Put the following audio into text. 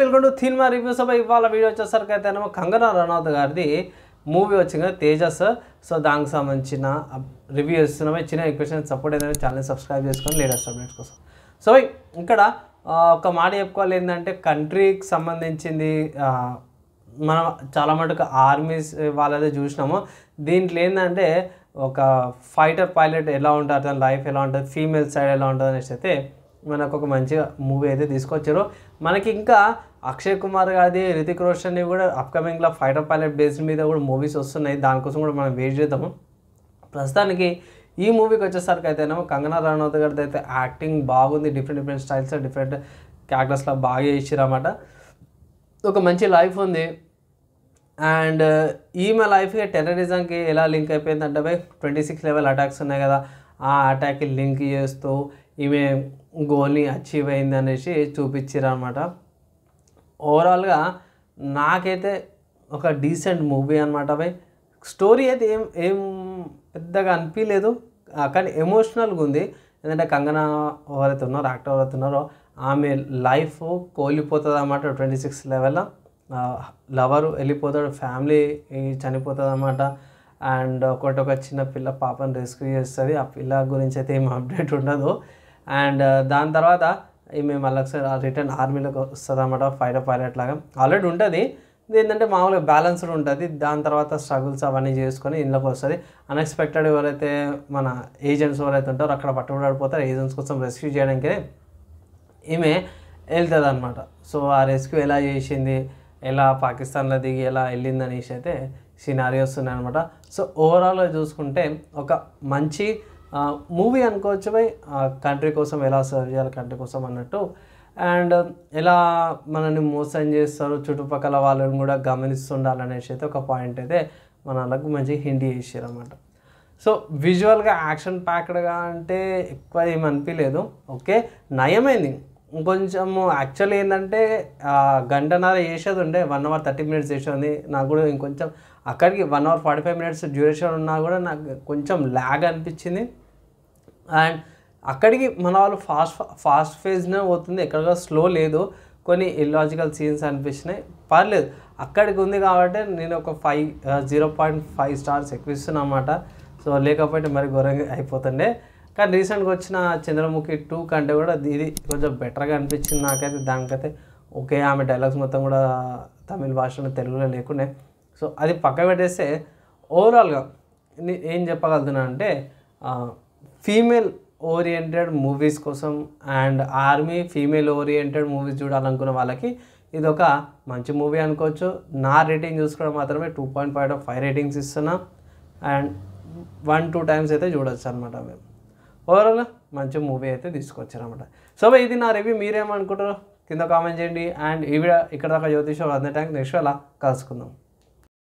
వెళ్ళకుండు cinema reviews అబ్బాయి ఇవాళ video వచ్చేసరికి అయితే ఏమో కంగనా రనౌత్ గారిది మూవీ వచ్చింది కదా తేజస్ సో దానికి సంబంధించిన రివ్యూ ఇస్తున్నామే చిన్న రిక్వెస్ట్ సపోర్ట్ ఏదైనా ఛానల్ సబ్స్క్రైబ్ చేసుకొని లేటెస్ట్ అప్డేట్స్ కోసం సో ఇక్కడ ఒక మాట చెప్పుకోవాలి ఏంటంటే కంట్రీకి సంబంధించింది మనం చాలా మటుకు ఆర్మీస్ వాళ్ళదే చూసినాము దీంట్లో ఏంటంటే ఒక ఫైటర్ పైలట్ ఎలా ఉంటుంది తన లైఫ్ ఎలా ఉంటుంది ఫీమేల్ సైడ్ ఎలా ఉంటుంది అనేసి అయితే మనకు ఒక మంచిగా మూవీ అయితే తీసుకొచ్చారు మనకి ఇంకా అక్షయ్ కుమార్ గారిది రితిక్ రోషన్ కూడా అప్కమింగ్లో ఫైటర్ పైలట్ బేస్ మీద కూడా మూవీస్ వస్తున్నాయి దానికోసం కూడా మనం వెయిట్ చేద్దాము ప్రస్తుతానికి ఈ మూవీకి వచ్చేసరికి అయితేనేమో కంగనా రనౌత్ గారిది అయితే యాక్టింగ్ బాగుంది డిఫరెంట్ డిఫరెంట్ స్టైల్స్ డిఫరెంట్ క్యారెక్టర్స్లో బాగా చేసిరన్నమాట ఒక మంచి లైఫ్ ఉంది అండ్ ఈమె లైఫ్కి టెర్రరిజంకి ఎలా లింక్ అయిపోయిందంటే ట్వంటీ సిక్స్ లెవెల్ అటాక్స్ ఉన్నాయి కదా ఆ అటాక్కి లింక్ చేస్తూ ఈమె గోల్ని అచీవ్ అయింది అనేసి చూపించారు అనమాట ఓవరాల్గా నాకైతే ఒక డీసెంట్ మూవీ అనమాట అవి స్టోరీ అయితే ఏం ఏం పెద్దగా అనిపించలేదు కానీ ఎమోషనల్గా ఉంది ఎందుకంటే కంగనా ఎవరైతే ఉన్నారో యాక్టర్ ఎవరైతే ఉన్నారో ఆమె లైఫ్ కోలిపోతుంది అనమాట ట్వంటీ సిక్స్ లెవెల్లో లవరు వెళ్ళిపోతాడు ఫ్యామిలీ చనిపోతుంది అనమాట అండ్ ఒకటి ఒక చిన్న పిల్ల పాపను రెస్క్యూ చేస్తుంది ఆ పిల్ల గురించి అయితే ఏం అప్డేట్ ఉండదు అండ్ దాని తర్వాత మేము మళ్ళీ ఒకసారి రిటర్న్ ఆర్మీలోకి వస్తుంది అనమాట ఫైటర్ పైలట్ లాగా ఆల్రెడీ ఉంటుంది ఏంటంటే మామూలుగా బ్యాలెన్స్డ్ ఉంటుంది దాని తర్వాత స్ట్రగుల్స్ అవన్నీ చేసుకొని ఇంట్లోకి వస్తుంది అన్ఎక్స్పెక్టెడ్ ఎవరైతే మన ఏజెంట్స్ ఎవరైతే ఉంటారో అక్కడ పట్టుబడిపోతారు ఏజెంట్స్ కోసం రెస్క్యూ చేయడానికి ఈమె వెళ్తుంది అనమాట సో ఆ రెస్క్యూ ఎలా చేసింది ఎలా పాకిస్తాన్లో దిగి ఎలా వెళ్ళింది అనేసి అయితే వస్తున్నాయి అనమాట సో ఓవరాల్గా చూసుకుంటే ఒక మంచి మూవీ అనుకోవచ్చు బై కంట్రీ కోసం ఎలా సర్వ్ చేయాలి కంట్రీ కోసం అన్నట్టు అండ్ ఎలా మనల్ని మోసం చేస్తారు చుట్టుపక్కల వాళ్ళని కూడా గమనిస్తుండాలనేసి అయితే ఒక పాయింట్ అయితే వాళ్ళకు మంచి హిండీ వేసారు అనమాట సో విజువల్గా యాక్షన్ ప్యాక్డ్గా అంటే ఎక్కువ ఏమి అనిపించలేదు ఓకే నయమైంది ఇంకొంచెము యాక్చువల్లీ ఏంటంటే గంటన్నర చేసేది ఉండే వన్ అవర్ థర్టీ మినిట్స్ చేసేది నాకు కూడా ఇంకొంచెం అక్కడికి one hour forty five minutes duration ఉన్నా కూడా నాకు కొంచెం ల్యాగ్ అనిపించింది అండ్ అక్కడికి మన వాళ్ళు ఫాస్ట్ ఫాస్ట్ ఫేజ్నే పోతుంది ఎక్కడ స్లో లేదు కొన్ని ఇల్లాజికల్ సీన్స్ అనిపించినాయి పర్లేదు అక్కడికి ఉంది కాబట్టి నేను ఒక five zero point five stars ఎక్కువ ఇస్తున్నా అనమాట సో లేకపోతే మరి ఘోరంగా అయిపోతుండే కానీ రీసెంట్గా వచ్చిన చంద్రముఖి టూ కంటే కూడా ఇది కొంచెం బెటర్గా అనిపించింది నాకైతే దానికైతే ఓకే ఆమె డైలాగ్స్ మొత్తం కూడా తమిళ భాషలో తెలుగులో లేకుండా సో అది పక్క పెట్టేస్తే ఓవరాల్గా ఏం చెప్పగలుగుతున్నా అంటే ఫీమేల్ ఓరియంటెడ్ మూవీస్ కోసం and army female oriented movies చూడాలనుకున్న వాళ్ళకి ఇది ఒక మంచి మూవీ అనుకోవచ్చు నా రేటింగ్ చూసుకోవడం మాత్రమే two point five five ratings ఇస్తున్నా అండ్ వన్ టూ టైమ్స్ అయితే చూడొచ్చు అనమాట మేము ఓవరాల్ మంచి మూవీ అయితే తీసుకొచ్చారనమాట సో ఇది నా రివ్యూ మీరేమనుకుంటారు కింద కామెంట్ చేయండి అండ్ ఇవి ఇక్కడ దాకా జ్యోతిషం అందటానికి నెక్స్ట్ అలా కలుసుకుందాం